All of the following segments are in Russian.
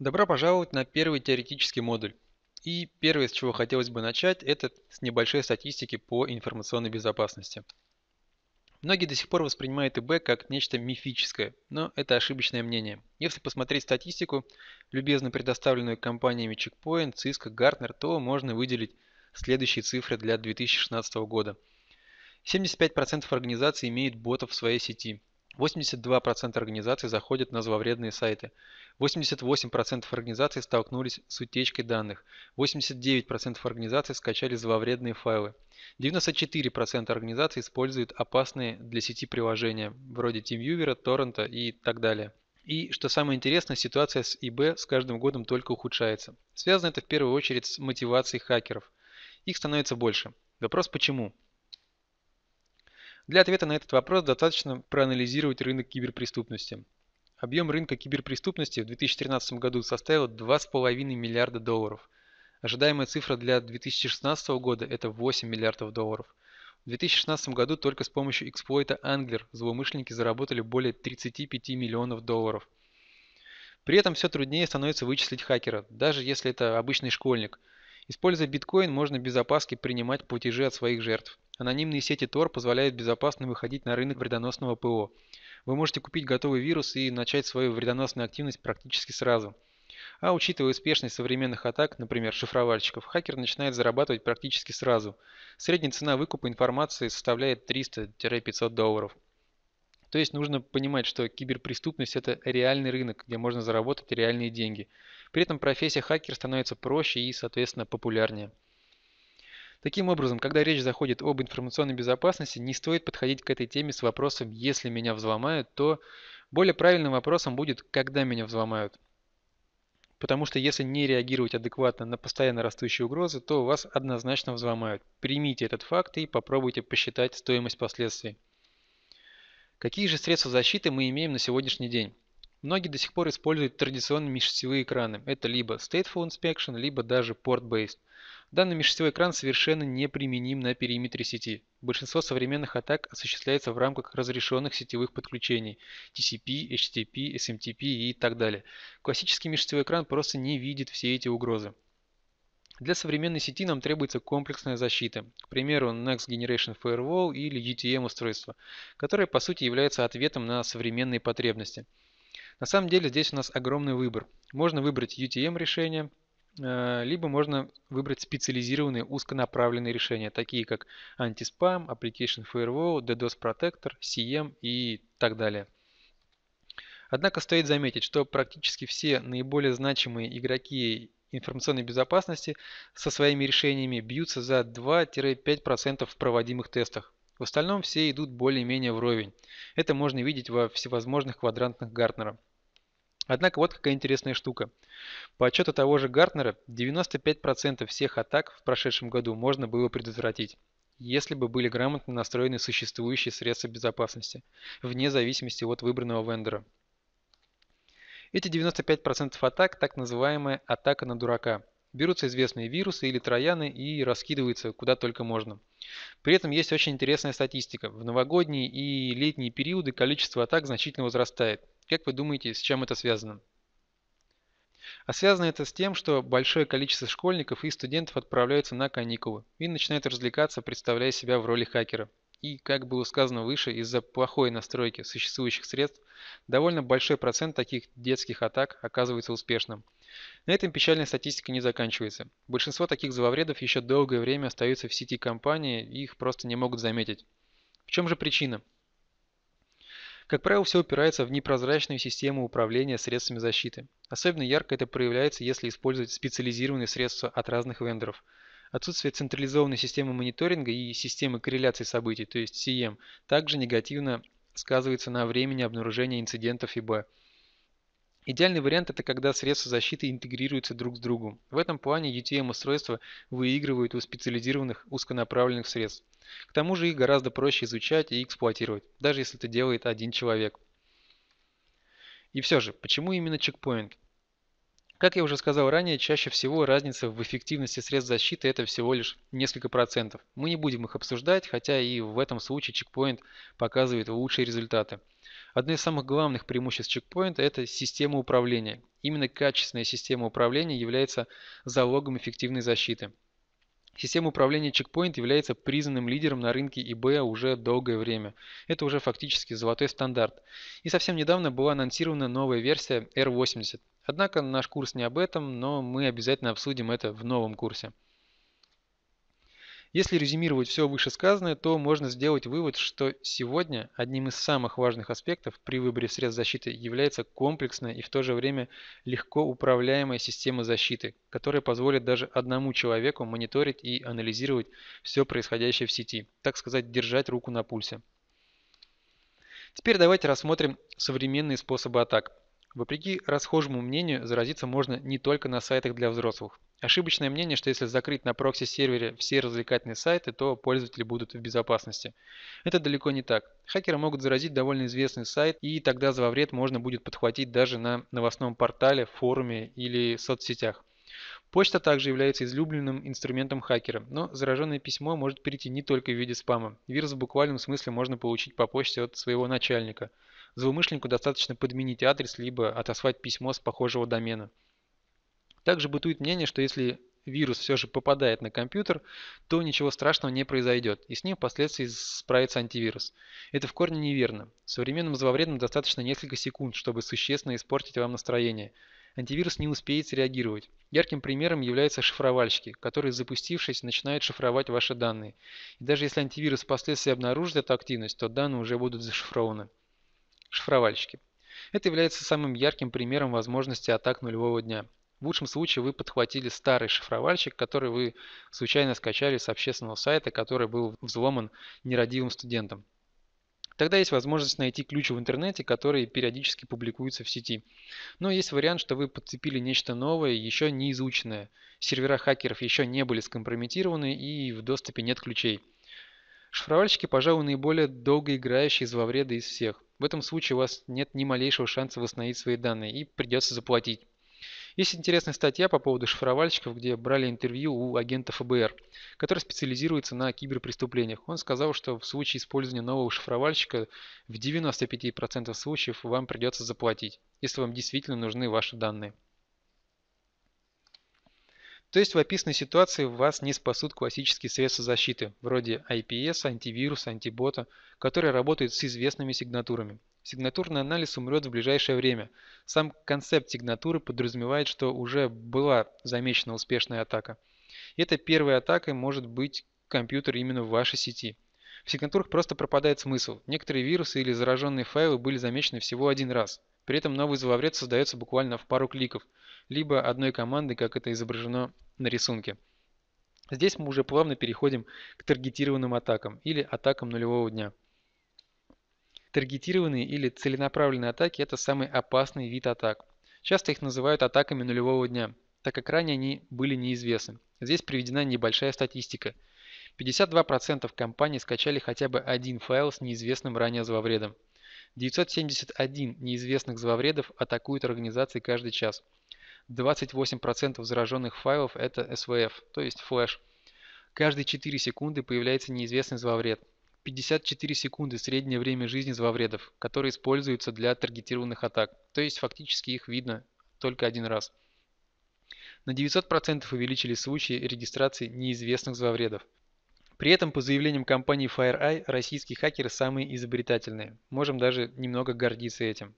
Добро пожаловать на первый теоретический модуль. И первое, с чего хотелось бы начать, это с небольшой статистики по информационной безопасности. Многие до сих пор воспринимают ИБ как нечто мифическое, но это ошибочное мнение. Если посмотреть статистику, любезно предоставленную компаниями Checkpoint, Cisco, Gartner, то можно выделить следующие цифры для 2016 года. 75% организаций имеют ботов в своей сети, 82% организаций заходят на зловредные сайты. 88% организаций столкнулись с утечкой данных. 89% организаций скачали зловредные файлы. 94% организаций используют опасные для сети приложения, вроде TeamViewer, Torrent и так далее. И, что самое интересное, ситуация с ИБ с каждым годом только ухудшается. Связано это в первую очередь с мотивацией хакеров. Их становится больше. Вопрос почему? Для ответа на этот вопрос достаточно проанализировать рынок киберпреступности. Объем рынка киберпреступности в 2013 году составил 2,5 миллиарда долларов. Ожидаемая цифра для 2016 года – это 8 миллиардов долларов. В 2016 году только с помощью эксплойта Angular злоумышленники заработали более 35 миллионов долларов. При этом все труднее становится вычислить хакера, даже если это обычный школьник – Используя биткоин, можно без опаски принимать платежи от своих жертв. Анонимные сети Tor позволяют безопасно выходить на рынок вредоносного ПО. Вы можете купить готовый вирус и начать свою вредоносную активность практически сразу. А учитывая успешность современных атак, например, шифровальщиков, хакер начинает зарабатывать практически сразу. Средняя цена выкупа информации составляет 300-500 долларов. То есть нужно понимать, что киберпреступность – это реальный рынок, где можно заработать реальные деньги. При этом профессия хакер становится проще и, соответственно, популярнее. Таким образом, когда речь заходит об информационной безопасности, не стоит подходить к этой теме с вопросом «если меня взломают», то более правильным вопросом будет «когда меня взломают?». Потому что если не реагировать адекватно на постоянно растущие угрозы, то вас однозначно взломают. Примите этот факт и попробуйте посчитать стоимость последствий. Какие же средства защиты мы имеем на сегодняшний день? Многие до сих пор используют традиционные межсетевые экраны. Это либо Stateful Inspection, либо даже Port-Based. Данный межсетевой экран совершенно неприменим на периметре сети. Большинство современных атак осуществляется в рамках разрешенных сетевых подключений TCP, HTTP, SMTP и так далее. Классический межсетевой экран просто не видит все эти угрозы. Для современной сети нам требуется комплексная защита, к примеру, Next Generation Firewall или UTM устройство, которое по сути является ответом на современные потребности – на самом деле здесь у нас огромный выбор. Можно выбрать UTM решение, э, либо можно выбрать специализированные узконаправленные решения, такие как антиспам, Application Firewall, DDoS Protector, CM и так далее. Однако стоит заметить, что практически все наиболее значимые игроки информационной безопасности со своими решениями бьются за 2-5% в проводимых тестах. В остальном все идут более-менее вровень. Это можно видеть во всевозможных квадрантных Гартнера. Однако вот какая интересная штука. По отчету того же Гартнера, 95% всех атак в прошедшем году можно было предотвратить если бы были грамотно настроены существующие средства безопасности, вне зависимости от выбранного вендора. Эти 95% атак – так называемая атака на дурака – Берутся известные вирусы или трояны и раскидываются куда только можно. При этом есть очень интересная статистика. В новогодние и летние периоды количество атак значительно возрастает. Как вы думаете, с чем это связано? А связано это с тем, что большое количество школьников и студентов отправляются на каникулы и начинают развлекаться, представляя себя в роли хакера. И, как было сказано выше, из-за плохой настройки существующих средств довольно большой процент таких детских атак оказывается успешным – на этом печальная статистика не заканчивается. Большинство таких зловредов еще долгое время остаются в сети компании и их просто не могут заметить. В чем же причина? Как правило, все упирается в непрозрачную систему управления средствами защиты. Особенно ярко это проявляется, если использовать специализированные средства от разных вендоров. Отсутствие централизованной системы мониторинга и системы корреляции событий, то есть CM, эм, также негативно сказывается на времени обнаружения инцидентов и Б. Идеальный вариант – это когда средства защиты интегрируются друг с другом. В этом плане UTM-устройства выигрывают у специализированных узконаправленных средств. К тому же их гораздо проще изучать и эксплуатировать, даже если это делает один человек. И все же, почему именно чекпоинт? Как я уже сказал ранее, чаще всего разница в эффективности средств защиты это всего лишь несколько процентов. Мы не будем их обсуждать, хотя и в этом случае чекпоинт показывает лучшие результаты. Одно из самых главных преимуществ чекпоинта – это система управления. Именно качественная система управления является залогом эффективной защиты. Система управления Checkpoint является признанным лидером на рынке eBay уже долгое время. Это уже фактически золотой стандарт. И совсем недавно была анонсирована новая версия R80. Однако наш курс не об этом, но мы обязательно обсудим это в новом курсе. Если резюмировать все вышесказанное, то можно сделать вывод, что сегодня одним из самых важных аспектов при выборе средств защиты является комплексная и в то же время легко управляемая система защиты, которая позволит даже одному человеку мониторить и анализировать все происходящее в сети, так сказать, держать руку на пульсе. Теперь давайте рассмотрим современные способы атак. Вопреки расхожему мнению, заразиться можно не только на сайтах для взрослых. Ошибочное мнение, что если закрыть на прокси-сервере все развлекательные сайты, то пользователи будут в безопасности. Это далеко не так. Хакеры могут заразить довольно известный сайт, и тогда за вред можно будет подхватить даже на новостном портале, форуме или соцсетях. Почта также является излюбленным инструментом хакера, но зараженное письмо может перейти не только в виде спама. Вирус в буквальном смысле можно получить по почте от своего начальника. Злоумышленнику достаточно подменить адрес, либо отослать письмо с похожего домена. Также бытует мнение, что если вирус все же попадает на компьютер, то ничего страшного не произойдет, и с ним впоследствии справится антивирус. Это в корне неверно. Современным зловредным достаточно несколько секунд, чтобы существенно испортить вам настроение. Антивирус не успеет среагировать. Ярким примером являются шифровальщики, которые, запустившись, начинают шифровать ваши данные. И даже если антивирус впоследствии обнаружит эту активность, то данные уже будут зашифрованы. Шифровальщики. Это является самым ярким примером возможности атак нулевого дня – в лучшем случае вы подхватили старый шифровальщик, который вы случайно скачали с общественного сайта, который был взломан нерадивым студентом. Тогда есть возможность найти ключи в интернете, которые периодически публикуются в сети. Но есть вариант, что вы подцепили нечто новое, еще не изученное. Сервера хакеров еще не были скомпрометированы и в доступе нет ключей. Шифровальщики, пожалуй, наиболее долгоиграющие из из всех. В этом случае у вас нет ни малейшего шанса восстановить свои данные и придется заплатить. Есть интересная статья по поводу шифровальщиков, где брали интервью у агента ФБР, который специализируется на киберпреступлениях. Он сказал, что в случае использования нового шифровальщика в 95% случаев вам придется заплатить, если вам действительно нужны ваши данные. То есть в описанной ситуации вас не спасут классические средства защиты, вроде IPS, антивируса, антибота, которые работают с известными сигнатурами. Сигнатурный анализ умрет в ближайшее время. Сам концепт сигнатуры подразумевает, что уже была замечена успешная атака. И этой первой атакой может быть компьютер именно в вашей сети. В сигнатурах просто пропадает смысл. Некоторые вирусы или зараженные файлы были замечены всего один раз. При этом новый зловред создается буквально в пару кликов, либо одной командой, как это изображено на рисунке. Здесь мы уже плавно переходим к таргетированным атакам или атакам нулевого дня. Таргетированные или целенаправленные атаки – это самый опасный вид атак. Часто их называют атаками нулевого дня, так как ранее они были неизвестны. Здесь приведена небольшая статистика. 52% компаний скачали хотя бы один файл с неизвестным ранее зловредом. 971 неизвестных зловредов атакуют организации каждый час. 28% зараженных файлов – это SVF, то есть флеш. Каждые 4 секунды появляется неизвестный зловред. 54 секунды среднее время жизни зловредов, которые используются для таргетированных атак, то есть фактически их видно только один раз. На 900% увеличились случаи регистрации неизвестных зловредов. При этом, по заявлениям компании FireEye, российские хакеры самые изобретательные. Можем даже немного гордиться этим.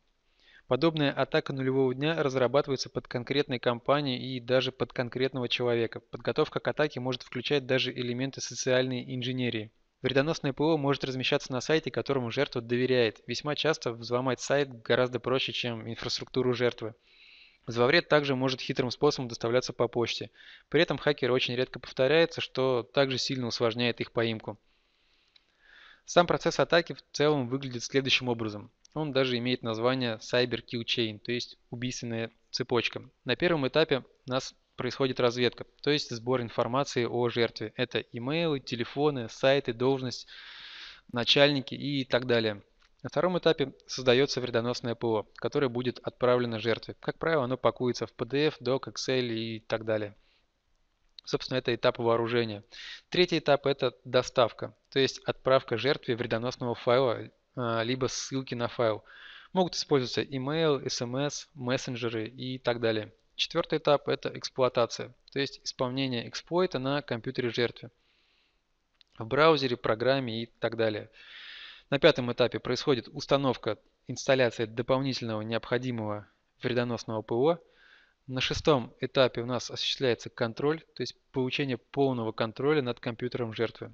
Подобная атака нулевого дня разрабатывается под конкретной компании и даже под конкретного человека. Подготовка к атаке может включать даже элементы социальной инженерии – Вредоносное ПО может размещаться на сайте, которому жертва доверяет. Весьма часто взломать сайт гораздо проще, чем инфраструктуру жертвы. Зловред также может хитрым способом доставляться по почте. При этом хакер очень редко повторяется, что также сильно усложняет их поимку. Сам процесс атаки в целом выглядит следующим образом. Он даже имеет название Cyber Kill Chain, то есть убийственная цепочка. На первом этапе нас происходит разведка, то есть сбор информации о жертве. Это имейлы, телефоны, сайты, должность, начальники и так далее. На втором этапе создается вредоносное ПО, которое будет отправлено жертве. Как правило, оно пакуется в PDF, Doc, Excel и так далее. Собственно, это этап вооружения. Третий этап – это доставка, то есть отправка жертве вредоносного файла, а, либо ссылки на файл. Могут использоваться email, SMS, эм мессенджеры и так далее. Четвертый этап – это эксплуатация, то есть исполнение эксплойта на компьютере жертвы, в браузере, программе и так далее. На пятом этапе происходит установка, инсталляция дополнительного необходимого вредоносного ПО. На шестом этапе у нас осуществляется контроль, то есть получение полного контроля над компьютером жертвы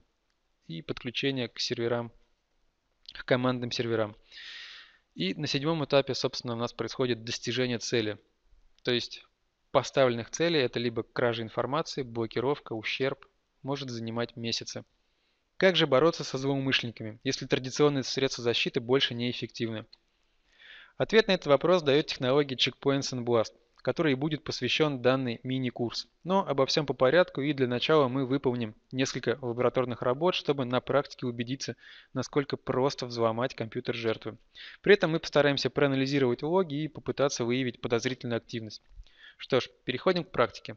и подключение к серверам, к командным серверам. И на седьмом этапе, собственно, у нас происходит достижение цели – то есть поставленных целей это либо кража информации, блокировка, ущерб, может занимать месяцы. Как же бороться со злоумышленниками, если традиционные средства защиты больше неэффективны? Ответ на этот вопрос дает технология Checkpoints and Blast – который будет посвящен данный мини-курс. Но обо всем по порядку и для начала мы выполним несколько лабораторных работ, чтобы на практике убедиться, насколько просто взломать компьютер жертвы. При этом мы постараемся проанализировать логи и попытаться выявить подозрительную активность. Что ж, переходим к практике.